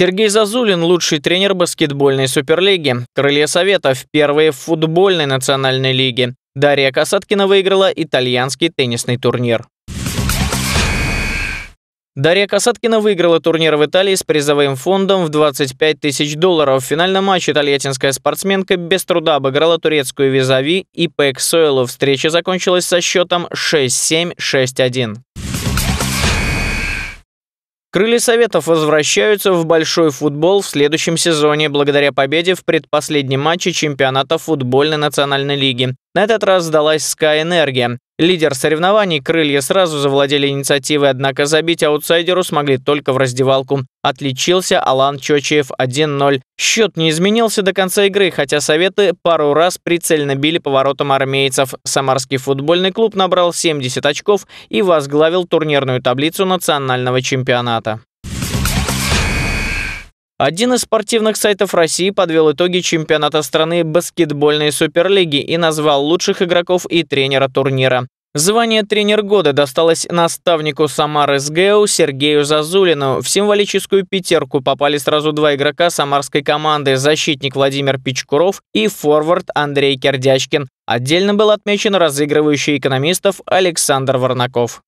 Сергей Зазулин – лучший тренер баскетбольной суперлиги. Крылья Советов – первые в футбольной национальной лиге. Дарья Касаткина выиграла итальянский теннисный турнир. Дарья Касаткина выиграла турнир в Италии с призовым фондом в 25 тысяч долларов. В финальном матче итальянская спортсменка без труда обыграла турецкую визави и Пэк Сойлу. Встреча закончилась со счетом 6-7-6-1. Крылья Советов возвращаются в большой футбол в следующем сезоне благодаря победе в предпоследнем матче чемпионата футбольной национальной лиги. На этот раз сдалась «Скай Энергия». Лидер соревнований крылья сразу завладели инициативой, однако забить аутсайдеру смогли только в раздевалку. Отличился Алан Чочиев 1-0. Счет не изменился до конца игры, хотя советы пару раз прицельно били по воротам армейцев. Самарский футбольный клуб набрал 70 очков и возглавил турнирную таблицу национального чемпионата. Один из спортивных сайтов России подвел итоги чемпионата страны баскетбольной суперлиги и назвал лучших игроков и тренера турнира. Звание «Тренер года» досталось наставнику Самары СГУ Сергею Зазулину. В символическую пятерку попали сразу два игрока самарской команды – защитник Владимир Пичкуров и форвард Андрей Кердячкин. Отдельно был отмечен разыгрывающий экономистов Александр Варнаков.